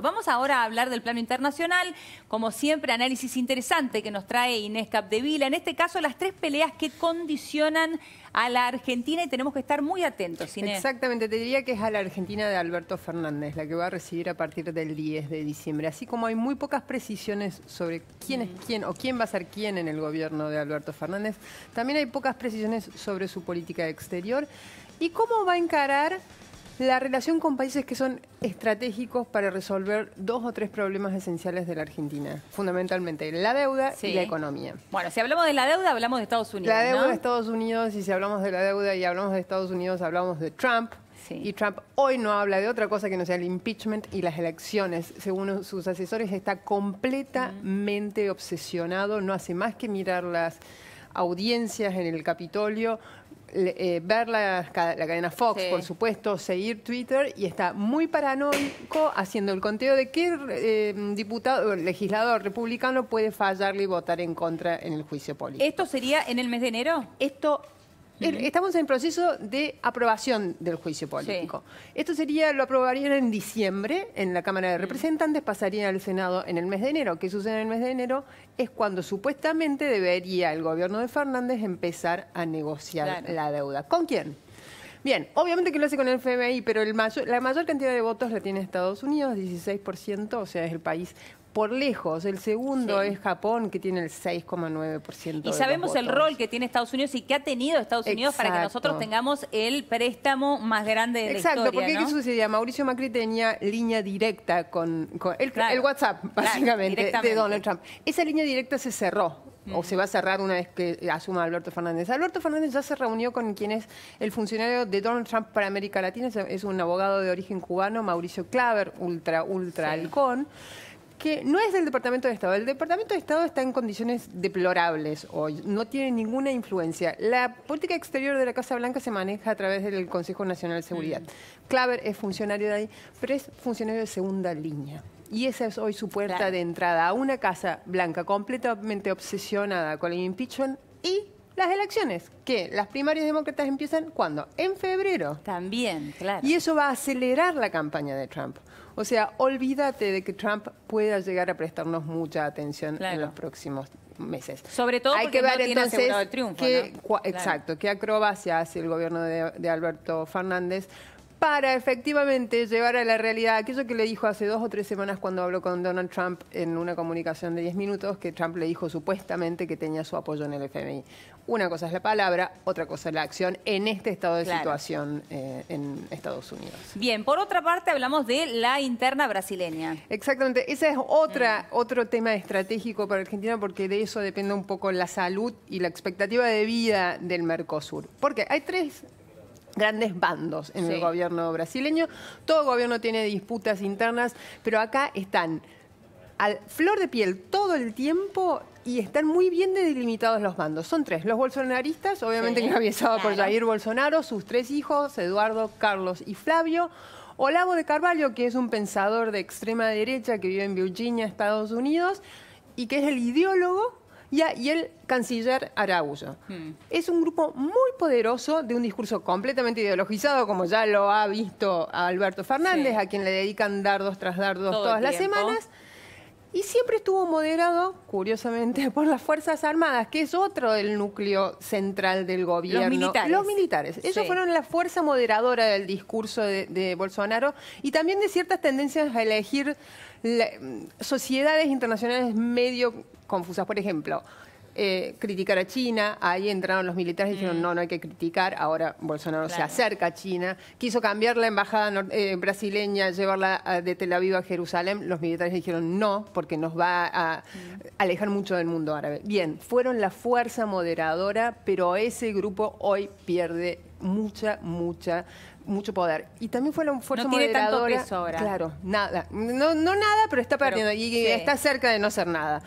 Vamos ahora a hablar del plano internacional, como siempre análisis interesante que nos trae Inés Capdevila, en este caso las tres peleas que condicionan a la Argentina y tenemos que estar muy atentos, Inés. Exactamente, te diría que es a la Argentina de Alberto Fernández, la que va a recibir a partir del 10 de diciembre, así como hay muy pocas precisiones sobre quién es mm. quién o quién va a ser quién en el gobierno de Alberto Fernández, también hay pocas precisiones sobre su política exterior y cómo va a encarar la relación con países que son estratégicos para resolver dos o tres problemas esenciales de la Argentina, fundamentalmente la deuda y la economía. Bueno, si hablamos de la deuda, hablamos de Estados Unidos. La deuda de Estados Unidos, y si hablamos de la deuda y hablamos de Estados Unidos, hablamos de Trump. Y Trump hoy no habla de otra cosa que no sea el impeachment y las elecciones. Según sus asesores, está completamente obsesionado, no hace más que mirar las audiencias en el Capitolio, eh, ver la, cadena Fox, por supuesto, seguir Twitter y está muy paranoico haciendo el conteo de qué eh, diputado, legislador republicano puede fallarle y votar en contra en el juicio político. ¿Esto sería en el mes de enero? Esto estamos en proceso de aprobación del juicio político. Esto sería, lo aprobarían en diciembre en la Cámara de Representantes, pasaría al Senado en el mes de enero. ¿Qué sucede en el mes de enero? Es cuando supuestamente debería el gobierno de Fernández empezar a negociar la deuda. ¿Con quién? Bien, obviamente que lo hace con el FMI, pero la mayor cantidad de votos la tiene Estados Unidos, 16%, o sea, es el país por lejos. El segundo es Japón, que tiene el 6,9%. Y sabemos el rol que tiene Estados Unidos y que ha tenido Estados Unidos para que nosotros tengamos el préstamo más grande de la historia. Exacto, porque ¿qué sucedía? Mauricio Macri tenía línea directa con, el, WhatsApp, básicamente, de Donald Trump. Esa línea directa se cerró o se va a cerrar una vez que asuma Alberto Fernández. Alberto Fernández ya se reunió con quien es el funcionario de Donald Trump para América Latina, es un abogado de origen cubano, Mauricio Claver, ultra, ultra halcón que no es del Departamento de Estado. El Departamento de Estado está en condiciones deplorables hoy, no tiene ninguna influencia. La política exterior de la Casa Blanca se maneja a través del Consejo Nacional de Seguridad. Mm. Claver es funcionario de ahí, pero es funcionario de segunda línea. Y esa es hoy su puerta de entrada a una Casa Blanca completamente obsesionada con el impeachment y las elecciones, que las primarias demócratas empiezan cuando? En febrero. También, claro. Y eso va a acelerar la campaña de Trump. O sea, olvídate de que Trump pueda llegar a prestarnos mucha atención en los próximos meses. Sobre todo Hay porque que ver, no tiene el triunfo, Exacto, qué acrobacia hace el gobierno de, de Alberto Fernández para efectivamente llevar a la realidad aquello que le dijo hace dos o tres semanas cuando habló con Donald Trump en una comunicación de 10 minutos, que Trump le dijo supuestamente que tenía su apoyo en el FMI. Una cosa es la palabra, otra cosa es la acción en este estado de situación eh, en Estados Unidos. Bien, por otra parte hablamos de la interna brasileña. Exactamente, ese es otra, mm. otro tema estratégico para Argentina porque de eso depende un poco la salud y la expectativa de vida del Mercosur. Porque hay tres grandes bandos en el gobierno brasileño. Todo gobierno tiene disputas internas, pero acá están al flor de piel todo el tiempo y están muy bien delimitados los bandos. Son tres, los bolsonaristas, obviamente encabezado por Jair Bolsonaro, sus tres hijos, Eduardo, Carlos y Flavio. Olavo de Carvalho, que es un pensador de extrema derecha que vive en Virginia, Estados Unidos, y que es el ideólogo y el canciller Araújo. Hmm. Es un grupo muy poderoso de un discurso completamente ideologizado, como ya lo ha visto Alberto Fernández, a quien le dedican dardos tras dardos todas las semanas. Y siempre estuvo moderado, curiosamente, por las Fuerzas Armadas, que es otro del núcleo central del gobierno. Los militares. Los Ellos fueron la fuerza moderadora del discurso de, Bolsonaro y también de ciertas tendencias a elegir sociedades internacionales medio confusas. Por ejemplo, eh, criticar a China, ahí entraron los militares y dijeron, mm. no, no hay que criticar, ahora Bolsonaro se acerca a China, quiso cambiar la embajada eh, brasileña, llevarla de Tel Aviv a Jerusalén, los militares dijeron no, porque nos va a mm. alejar mucho del mundo árabe. Bien, fueron la fuerza moderadora, pero ese grupo hoy pierde mucha, mucha mucho poder. Y también fue la fuerza no moderadora. ahora. Claro, nada. No, nada, pero está perdiendo y está cerca de no ser nada.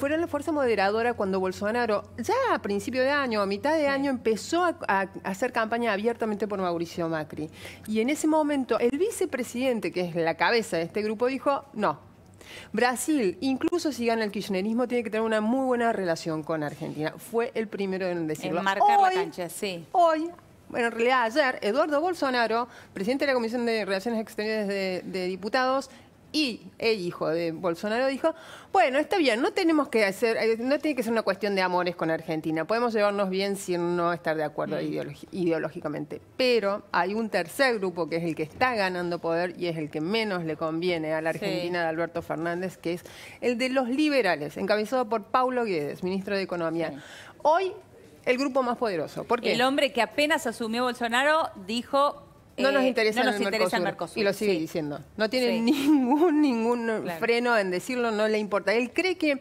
Fueron la fuerza moderadora cuando Bolsonaro, ya a principio de año, a mitad de año, empezó a, hacer campaña abiertamente por Mauricio Macri. Y en ese momento el vicepresidente, que es la cabeza de este grupo, dijo, no. Brasil, incluso si gana el kirchnerismo, tiene que tener una muy buena relación con Argentina. Fue el primero en decirlo. En marcar la cancha, sí. Hoy, bueno, en realidad ayer, Eduardo Bolsonaro, presidente de la Comisión de Relaciones Exteriores de Diputados, y el hijo de Bolsonaro dijo, bueno, está bien, eh, no tiene que ser una cuestión de amores con Argentina, podemos llevarnos bien sin no estar de acuerdo mm. ideológicamente, pero hay un tercer grupo que es el que está ganando poder y es el que menos le conviene a la Argentina de Alberto Fernández, que es el de los liberales, encabezado por Paulo Guedes, ministro de Economía. Hoy el grupo más poderoso. ¿Por El hombre que apenas asumió Bolsonaro dijo no nos eh, interesa, el, Mercosur. Y lo sigue diciendo. No tiene ningún, ningún freno en decirlo, no le importa. Él cree que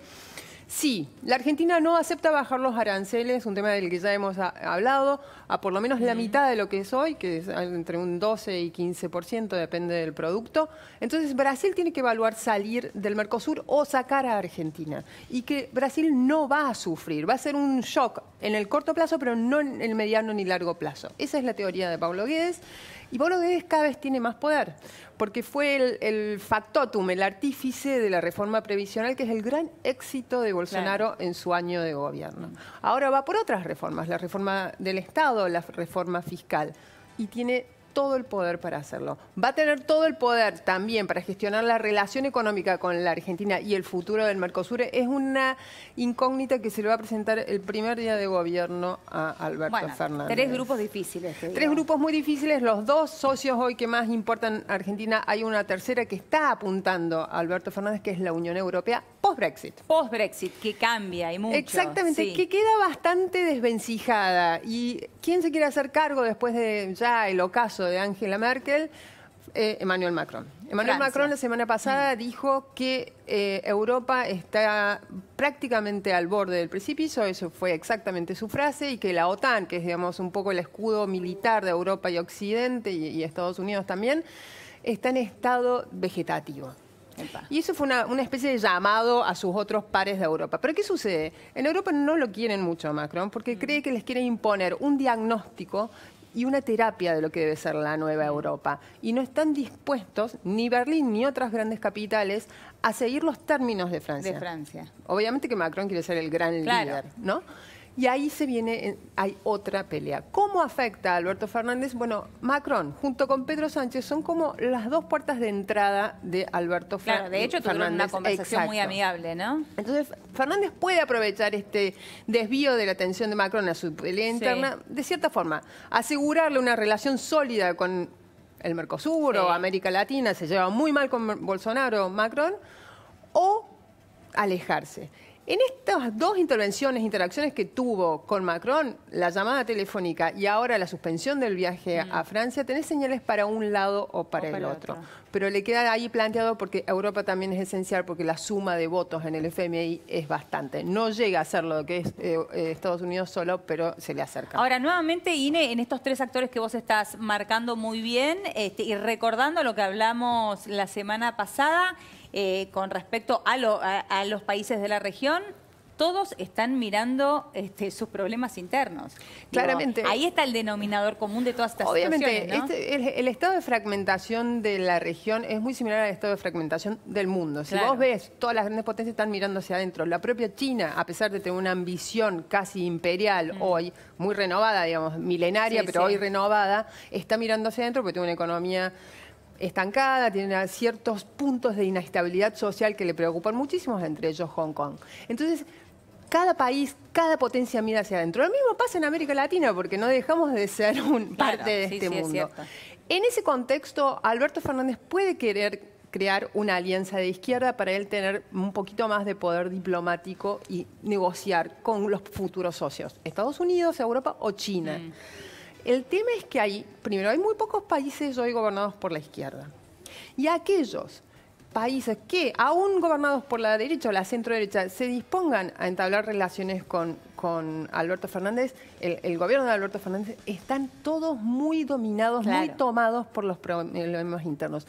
Sí, la Argentina no acepta bajar los aranceles, un tema del que ya hemos hablado, a por lo menos la mitad de lo que es hoy, que es entre un 12 y 15%, depende del producto. Entonces Brasil tiene que evaluar salir del Mercosur o sacar a Argentina. Y que Brasil no va a sufrir, va a ser un shock en el corto plazo, pero no en el mediano ni largo plazo. Esa es la teoría de Pablo Guedes. Y Pablo Guedes cada vez tiene más poder, porque fue el, el factotum, el artífice de la reforma previsional, que es el gran éxito de Bolsonaro en su año de gobierno. Ahora va por otras reformas, la reforma del Estado, la reforma fiscal, y tiene todo el poder para hacerlo. Va a tener todo el poder también para gestionar la relación económica con la Argentina y el futuro del Mercosur. Es una incógnita que se le va a presentar el primer día de gobierno a Alberto Fernández. Tres grupos difíciles. Tres grupos muy difíciles. Los dos socios hoy que más importan a Argentina. Hay una tercera que está apuntando a Alberto Fernández, que es la Unión Europea Post-Brexit. Post-Brexit, que cambia y mucho. Exactamente, que queda bastante desvencijada. ¿Y quién se quiere hacer cargo después de ya el ocaso de Angela Merkel? Eh, Emmanuel Macron. Emmanuel Macron la semana pasada mm. dijo que eh, Europa está prácticamente al borde del precipicio, eso fue exactamente su frase, y que la OTAN, que es digamos un poco el escudo militar de Europa y Occidente y Estados Unidos también, está en estado vegetativo. Y eso fue una, especie de llamado a sus otros pares de Europa. Pero ¿qué sucede? En Europa no lo quieren mucho a Macron porque mm. cree que les quiere imponer un diagnóstico y una terapia de lo que debe ser la nueva mm. Europa. Y no están dispuestos ni Berlín ni otras grandes capitales a seguir los términos de Francia. De Francia. Obviamente que Macron quiere ser el gran líder, ¿no? Y ahí se viene, eh, hay otra pelea. ¿Cómo afecta a Alberto Fernández? Bueno, Macron junto con Pedro Sánchez son como las dos puertas de entrada de Alberto Fernández. Claro, de hecho tuvieron una conversación muy amigable, ¿no? Entonces, Fernández puede aprovechar este desvío de la atención de Macron a su pelea interna, de cierta forma, asegurarle una relación sólida con el Mercosur o América Latina, se lleva muy mal con Bolsonaro, Macron, o alejarse. En estas dos intervenciones, interacciones que tuvo con Macron, la llamada telefónica y ahora la suspensión del viaje a Francia, tenés señales para un lado o para, el otro. Pero le queda ahí planteado porque Europa también es esencial porque la suma de votos en el FMI es bastante. No llega a ser lo que es eh, eh, Estados Unidos solo, pero se le acerca. Ahora, nuevamente, Ine, en estos tres actores que vos estás marcando muy bien este, y recordando lo que hablamos la semana pasada, eh, con respecto a, los países de la región, todos están mirando este, sus problemas internos. Claramente. ahí está el denominador común de todas estas situaciones. Obviamente, el, estado de fragmentación de la región es muy similar al estado de fragmentación del mundo. Si vos ves, todas las grandes potencias están mirando hacia adentro. La propia China, a pesar de tener una ambición casi imperial mm. hoy, muy renovada, digamos, milenaria, pero hoy renovada, está mirando hacia adentro porque tiene una economía estancada, tiene ciertos puntos de inestabilidad social que le preocupan muchísimo, entre ellos Hong Kong. Entonces, cada país, cada potencia mira hacia adentro. Lo mismo pasa en América Latina, porque no dejamos de ser un parte de este mundo. en ese contexto, Alberto Fernández puede querer crear una alianza de izquierda para él tener un poquito más de poder diplomático y negociar con los futuros socios, Estados Unidos, Europa o China. Mm. El tema es que hay, primero, hay muy pocos países hoy gobernados por la izquierda. Y aquellos países que, aún gobernados por la derecha o la centro derecha, se dispongan a entablar relaciones con, Alberto Fernández, el, gobierno de Alberto Fernández, están todos muy dominados, muy tomados por los problemas internos.